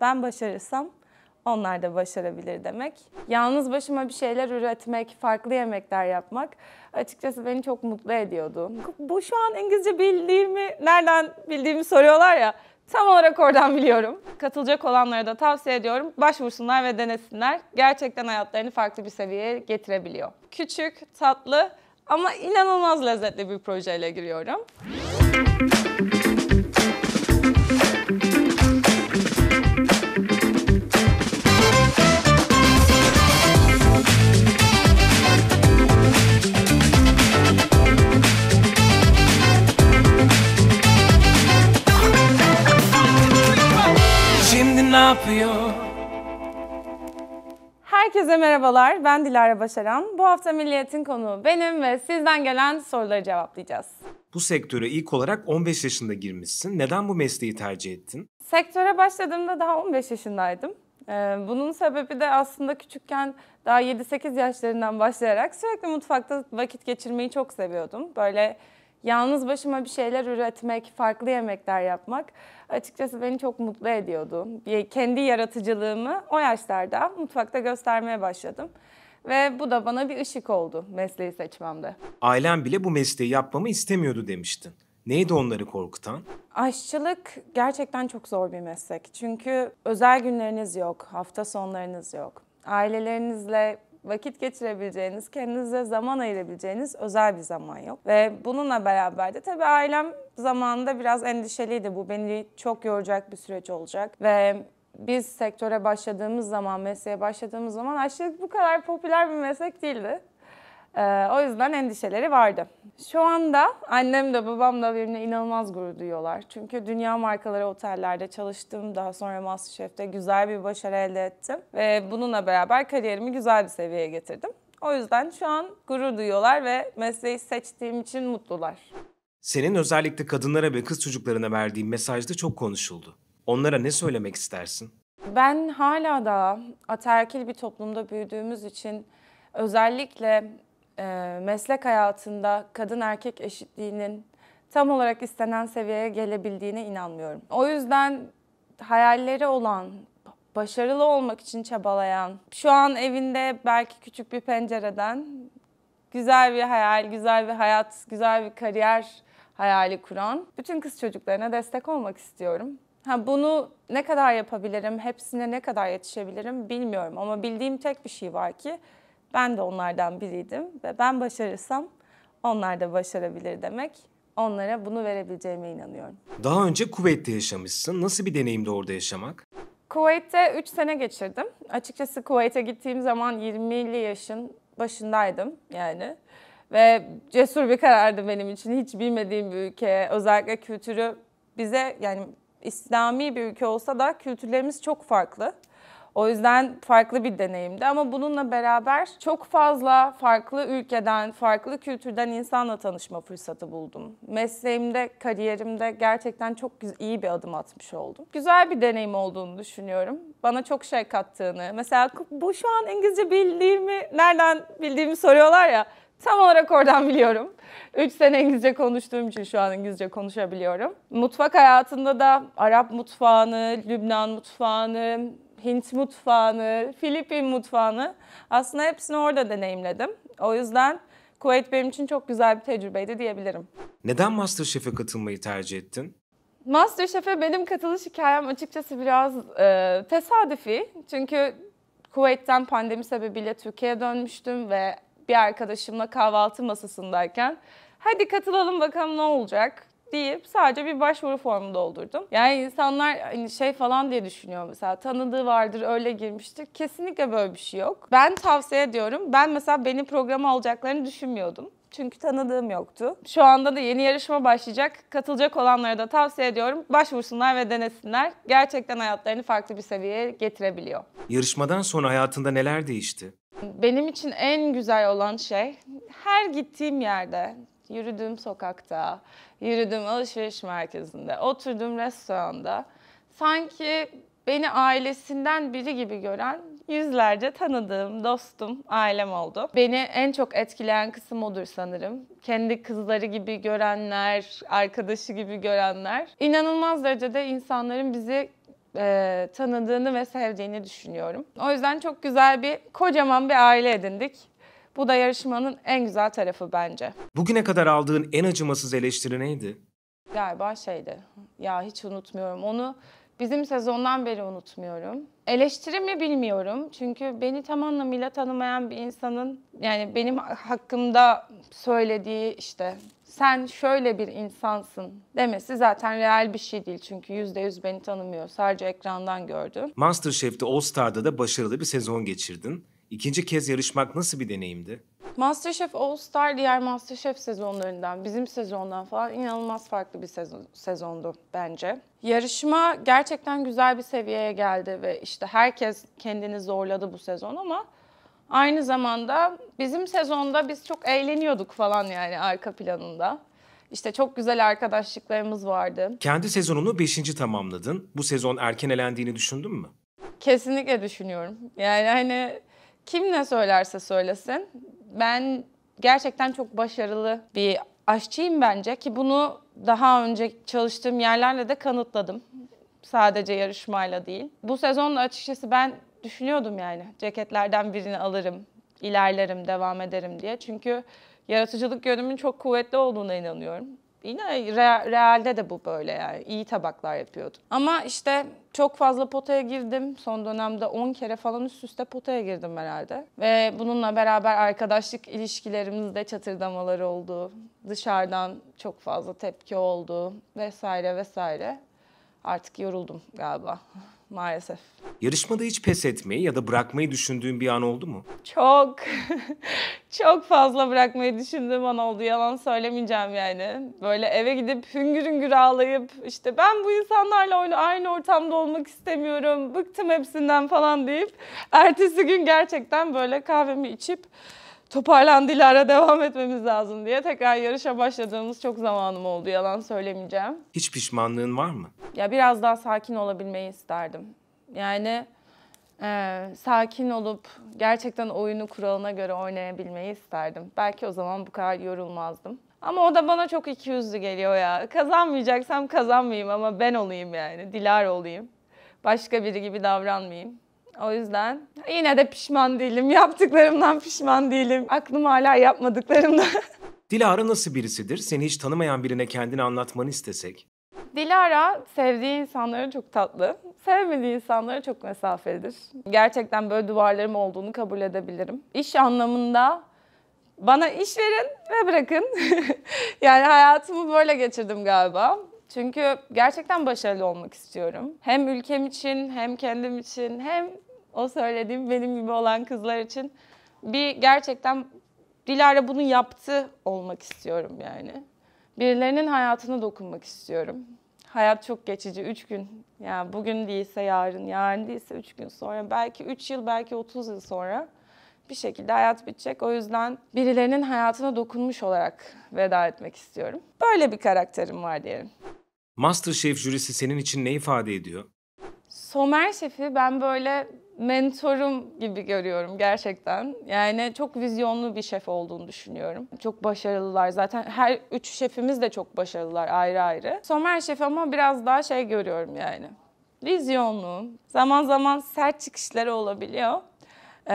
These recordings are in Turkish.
Ben başarırsam onlar da başarabilir demek. Yalnız başıma bir şeyler üretmek, farklı yemekler yapmak açıkçası beni çok mutlu ediyordu. Bu şu an İngilizce bildiğimi, nereden bildiğimi soruyorlar ya. Tam olarak oradan biliyorum. Katılacak olanlara da tavsiye ediyorum. Başvursunlar ve denesinler. Gerçekten hayatlarını farklı bir seviyeye getirebiliyor. Küçük, tatlı ama inanılmaz lezzetli bir projeyle giriyorum. Herkese merhabalar, ben Dilara Başaran. Bu hafta Milliyet'in konuğu benim ve sizden gelen soruları cevaplayacağız. Bu sektöre ilk olarak 15 yaşında girmişsin. Neden bu mesleği tercih ettin? Sektöre başladığımda daha 15 yaşındaydım. Ee, bunun sebebi de aslında küçükken daha 7-8 yaşlarından başlayarak sürekli mutfakta vakit geçirmeyi çok seviyordum. Böyle yalnız başıma bir şeyler üretmek, farklı yemekler yapmak açıkçası beni çok mutlu ediyordu. Kendi yaratıcılığımı o yaşlarda mutfakta göstermeye başladım. Ve bu da bana bir ışık oldu mesleği seçmemde. Ailem bile bu mesleği yapmamı istemiyordu demiştin. Neydi onları korkutan? Aşçılık gerçekten çok zor bir meslek. Çünkü özel günleriniz yok, hafta sonlarınız yok. Ailelerinizle vakit geçirebileceğiniz, kendinize zaman ayırabileceğiniz özel bir zaman yok. Ve bununla beraber de tabii ailem zamanında biraz endişeliydi. Bu beni çok yoracak bir süreç olacak ve biz sektöre başladığımız zaman, mesleğe başladığımız zaman aşçılık bu kadar popüler bir meslek değildi. Ee, o yüzden endişeleri vardı. Şu anda annem de babam da birbirine inanılmaz gurur duyuyorlar. Çünkü dünya markaları otellerde çalıştım. Daha sonra Masterchef'te güzel bir başarı elde ettim. Ve bununla beraber kariyerimi güzel bir seviyeye getirdim. O yüzden şu an gurur duyuyorlar ve mesleği seçtiğim için mutlular. Senin özellikle kadınlara ve kız çocuklarına verdiğin mesajda çok konuşuldu. Onlara ne söylemek istersin? Ben hala da ataerkil bir toplumda büyüdüğümüz için özellikle e, meslek hayatında kadın erkek eşitliğinin tam olarak istenen seviyeye gelebildiğine inanmıyorum. O yüzden hayalleri olan, başarılı olmak için çabalayan, şu an evinde belki küçük bir pencereden güzel bir hayal, güzel bir hayat, güzel bir kariyer hayali kuran bütün kız çocuklarına destek olmak istiyorum. Ha bunu ne kadar yapabilirim, hepsine ne kadar yetişebilirim bilmiyorum ama bildiğim tek bir şey var ki ben de onlardan biriydim ve ben başarırsam onlar da başarabilir demek. Onlara bunu verebileceğime inanıyorum. Daha önce Kuveyt'te yaşamışsın. Nasıl bir deneyimdi orada yaşamak? Kuveyt'te 3 sene geçirdim. Açıkçası Kuveyt'e gittiğim zaman 20'li yaşın başındaydım yani. Ve cesur bir karardı benim için. Hiç bilmediğim bir ülke, özellikle kültürü bize yani İslami bir ülke olsa da kültürlerimiz çok farklı. O yüzden farklı bir deneyimdi ama bununla beraber çok fazla farklı ülkeden, farklı kültürden insanla tanışma fırsatı buldum. Mesleğimde, kariyerimde gerçekten çok iyi bir adım atmış oldum. Güzel bir deneyim olduğunu düşünüyorum. Bana çok şey kattığını, mesela bu şu an İngilizce bildiğimi, nereden bildiğimi soruyorlar ya. Tam olarak oradan biliyorum. 3 sene İngilizce konuştuğum için şu an İngilizce konuşabiliyorum. Mutfak hayatında da Arap mutfağını, Lübnan mutfağını, Hint mutfağını, Filipin mutfağını aslında hepsini orada deneyimledim. O yüzden Kuveyt benim için çok güzel bir tecrübeydi diyebilirim. Neden MasterChef'e katılmayı tercih ettin? MasterChef'e benim katılış hikayem açıkçası biraz e, tesadüfi. Çünkü Kuveyt'ten pandemi sebebiyle Türkiye'ye dönmüştüm ve bir arkadaşımla kahvaltı masasındayken hadi katılalım bakalım ne olacak deyip sadece bir başvuru formu doldurdum. Yani insanlar hani şey falan diye düşünüyor mesela tanıdığı vardır öyle girmiştir. Kesinlikle böyle bir şey yok. Ben tavsiye ediyorum. Ben mesela beni programa alacaklarını düşünmüyordum. Çünkü tanıdığım yoktu. Şu anda da yeni yarışma başlayacak. Katılacak olanlara da tavsiye ediyorum. Başvursunlar ve denesinler. Gerçekten hayatlarını farklı bir seviyeye getirebiliyor. Yarışmadan sonra hayatında neler değişti? Benim için en güzel olan şey her gittiğim yerde yürüdüğüm sokakta, yürüdüğüm alışveriş merkezinde, oturduğum restoranda sanki beni ailesinden biri gibi gören yüzlerce tanıdığım dostum, ailem oldu. Beni en çok etkileyen kısım odur sanırım. Kendi kızları gibi görenler, arkadaşı gibi görenler. İnanılmaz derecede insanların bizi e, tanıdığını ve sevdiğini düşünüyorum. O yüzden çok güzel bir kocaman bir aile edindik. Bu da yarışmanın en güzel tarafı bence. Bugüne kadar aldığın en acımasız eleştiri neydi? Galiba şeydi. Ya hiç unutmuyorum onu. Bizim sezondan beri unutmuyorum. Eleştiri mi bilmiyorum. Çünkü beni tam anlamıyla tanımayan bir insanın yani benim hakkımda söylediği işte sen şöyle bir insansın demesi zaten real bir şey değil. Çünkü yüzde yüz beni tanımıyor. Sadece ekrandan gördüm. Masterchef'te All Star'da da başarılı bir sezon geçirdin. İkinci kez yarışmak nasıl bir deneyimdi? Masterchef All Star diğer Masterchef sezonlarından, bizim sezondan falan inanılmaz farklı bir sezon, sezondu bence. Yarışma gerçekten güzel bir seviyeye geldi ve işte herkes kendini zorladı bu sezon ama aynı zamanda bizim sezonda biz çok eğleniyorduk falan yani arka planında. İşte çok güzel arkadaşlıklarımız vardı. Kendi sezonunu 5. tamamladın. Bu sezon erken elendiğini düşündün mü? Kesinlikle düşünüyorum. Yani hani kim ne söylerse söylesin. Ben gerçekten çok başarılı bir aşçıyım bence ki bunu daha önce çalıştığım yerlerle de kanıtladım. Sadece yarışmayla değil. Bu sezonla açıkçası ben düşünüyordum yani ceketlerden birini alırım, ilerlerim, devam ederim diye. Çünkü yaratıcılık yönümün çok kuvvetli olduğuna inanıyorum. Yine re realde de bu böyle yani. iyi tabaklar yapıyordum. Ama işte çok fazla potaya girdim. Son dönemde 10 kere falan üst üste potaya girdim herhalde. Ve bununla beraber arkadaşlık ilişkilerimizde çatırdamalar oldu. Dışarıdan çok fazla tepki oldu vesaire vesaire. Artık yoruldum galiba maalesef. Yarışmada hiç pes etmeyi ya da bırakmayı düşündüğün bir an oldu mu? Çok. Çok fazla bırakmayı düşündüğüm an oldu. Yalan söylemeyeceğim yani. Böyle eve gidip hüngür hüngür ağlayıp işte ben bu insanlarla aynı ortamda olmak istemiyorum. Bıktım hepsinden falan deyip ertesi gün gerçekten böyle kahvemi içip toparlandı ilara devam etmemiz lazım diye tekrar yarışa başladığımız çok zamanım oldu yalan söylemeyeceğim. Hiç pişmanlığın var mı? Ya biraz daha sakin olabilmeyi isterdim. Yani e, sakin olup gerçekten oyunu kuralına göre oynayabilmeyi isterdim. Belki o zaman bu kadar yorulmazdım. Ama o da bana çok ikiyüzlü geliyor ya. Kazanmayacaksam kazanmayayım ama ben olayım yani. Dilar olayım. Başka biri gibi davranmayayım. O yüzden yine de pişman değilim. Yaptıklarımdan pişman değilim. Aklım hala yapmadıklarımda. Dilara nasıl birisidir? Seni hiç tanımayan birine kendini anlatmanı istesek? Dilara sevdiği insanlara çok tatlı, sevmediği insanlara çok mesafelidir. Gerçekten böyle duvarlarım olduğunu kabul edebilirim. İş anlamında bana iş verin ve bırakın. yani hayatımı böyle geçirdim galiba. Çünkü gerçekten başarılı olmak istiyorum. Hem ülkem için, hem kendim için, hem o söylediğim benim gibi olan kızlar için bir gerçekten Dilara bunu yaptı olmak istiyorum yani. Birilerinin hayatına dokunmak istiyorum hayat çok geçici. Üç gün yani bugün değilse yarın, yarın değilse üç gün sonra belki üç yıl belki otuz yıl sonra bir şekilde hayat bitecek. O yüzden birilerinin hayatına dokunmuş olarak veda etmek istiyorum. Böyle bir karakterim var diyelim. Masterchef jürisi senin için ne ifade ediyor? Somer Şef'i ben böyle mentorum gibi görüyorum gerçekten. Yani çok vizyonlu bir şef olduğunu düşünüyorum. Çok başarılılar zaten. Her üç şefimiz de çok başarılılar ayrı ayrı. Somer şef ama biraz daha şey görüyorum yani. Vizyonlu. Zaman zaman sert çıkışları olabiliyor. Ee,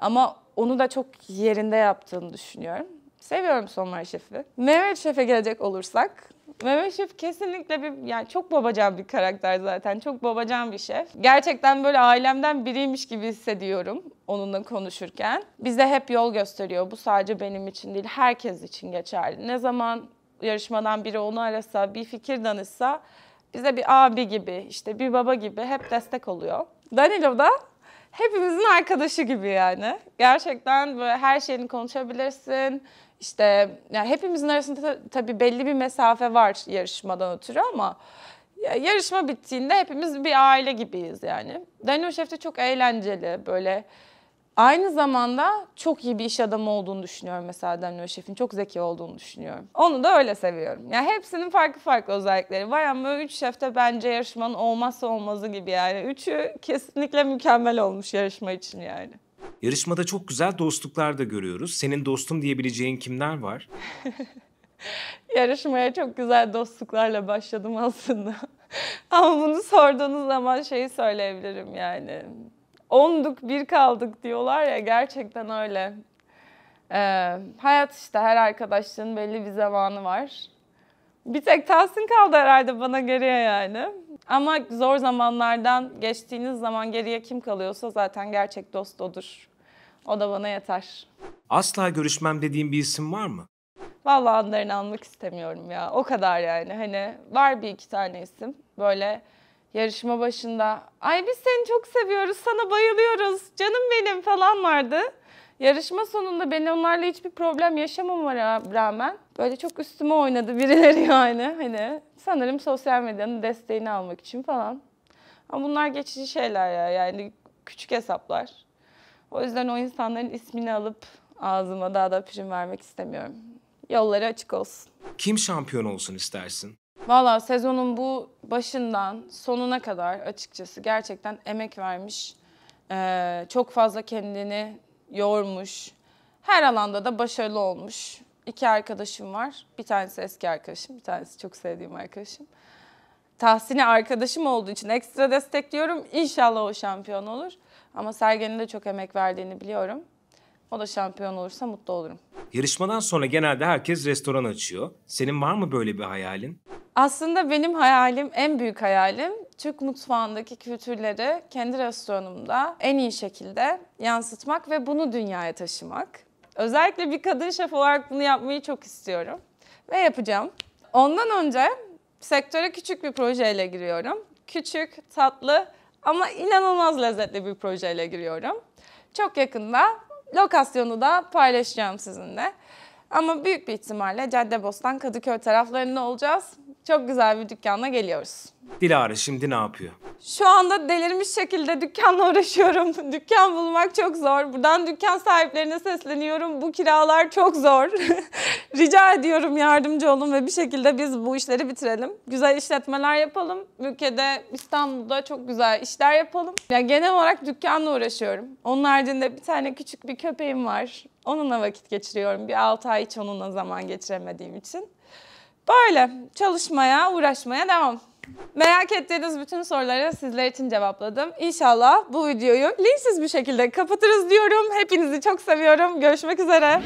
ama onu da çok yerinde yaptığını düşünüyorum. Seviyorum Somer Şef'i. Mehmet Şef'e gelecek olursak Mehmet Şef kesinlikle bir yani çok babacan bir karakter zaten. Çok babacan bir şef. Gerçekten böyle ailemden biriymiş gibi hissediyorum onunla konuşurken. Bize hep yol gösteriyor. Bu sadece benim için değil, herkes için geçerli. Ne zaman yarışmadan biri onu arasa, bir fikir danışsa bize bir abi gibi, işte bir baba gibi hep destek oluyor. Danilo da hepimizin arkadaşı gibi yani. Gerçekten böyle her şeyini konuşabilirsin işte yani hepimizin arasında tabii belli bir mesafe var yarışmadan ötürü ama yarışma bittiğinde hepimiz bir aile gibiyiz yani. Daniel Şef de çok eğlenceli böyle. Aynı zamanda çok iyi bir iş adamı olduğunu düşünüyorum mesela Daniel Şef'in. Çok zeki olduğunu düşünüyorum. Onu da öyle seviyorum. Yani hepsinin farklı farklı özellikleri var ama böyle üç şefte bence yarışmanın olmazsa olmazı gibi yani. Üçü kesinlikle mükemmel olmuş yarışma için yani. Yarışmada çok güzel dostluklar da görüyoruz. Senin dostum diyebileceğin kimler var? Yarışmaya çok güzel dostluklarla başladım aslında. Ama bunu sorduğunuz zaman şeyi söyleyebilirim yani. Onduk bir kaldık diyorlar ya gerçekten öyle. Ee, hayat işte her arkadaşlığın belli bir zamanı var. Bir tek Tahsin kaldı herhalde bana geriye yani. Ama zor zamanlardan geçtiğiniz zaman geriye kim kalıyorsa zaten gerçek dost odur. O da bana yeter. Asla görüşmem dediğin bir isim var mı? Vallahi adlarını almak istemiyorum ya. O kadar yani. Hani var bir iki tane isim. Böyle yarışma başında ay biz seni çok seviyoruz, sana bayılıyoruz, canım benim falan vardı. Yarışma sonunda beni onlarla hiçbir problem yaşamama rağmen böyle çok üstüme oynadı birileri yani. Hani sanırım sosyal medyanın desteğini almak için falan. Ama bunlar geçici şeyler ya yani küçük hesaplar. O yüzden o insanların ismini alıp ağzıma daha da prim vermek istemiyorum. Yolları açık olsun. Kim şampiyon olsun istersin? Valla sezonun bu başından sonuna kadar açıkçası gerçekten emek vermiş, e, çok fazla kendini yormuş, her alanda da başarılı olmuş İki arkadaşım var. Bir tanesi eski arkadaşım, bir tanesi çok sevdiğim arkadaşım. Tahsin'i arkadaşım olduğu için ekstra destekliyorum. İnşallah o şampiyon olur. Ama Sergen'in de çok emek verdiğini biliyorum. O da şampiyon olursa mutlu olurum. Yarışmadan sonra genelde herkes restoran açıyor. Senin var mı böyle bir hayalin? Aslında benim hayalim, en büyük hayalim Türk mutfağındaki kültürleri kendi restoranımda en iyi şekilde yansıtmak ve bunu dünyaya taşımak. Özellikle bir kadın şef olarak bunu yapmayı çok istiyorum ve yapacağım. Ondan önce sektöre küçük bir projeyle giriyorum. Küçük, tatlı ama inanılmaz lezzetli bir projeyle giriyorum. Çok yakında lokasyonu da paylaşacağım sizinle. Ama büyük bir ihtimalle Caddebostan Kadıköy taraflarında olacağız. Çok güzel bir dükkanla geliyoruz. Dilara şimdi ne yapıyor? Şu anda delirmiş şekilde dükkanla uğraşıyorum. Dükkan bulmak çok zor. Buradan dükkan sahiplerine sesleniyorum. Bu kiralar çok zor. Rica ediyorum yardımcı olun ve bir şekilde biz bu işleri bitirelim. Güzel işletmeler yapalım. Ülkede, İstanbul'da çok güzel işler yapalım. Ya yani genel olarak dükkanla uğraşıyorum. Onun haricinde bir tane küçük bir köpeğim var. Onunla vakit geçiriyorum. Bir 6 ay hiç onunla zaman geçiremediğim için. Böyle çalışmaya, uğraşmaya devam. Merak ettiğiniz bütün soruları sizler için cevapladım. İnşallah bu videoyu linksiz bir şekilde kapatırız diyorum. Hepinizi çok seviyorum. Görüşmek üzere.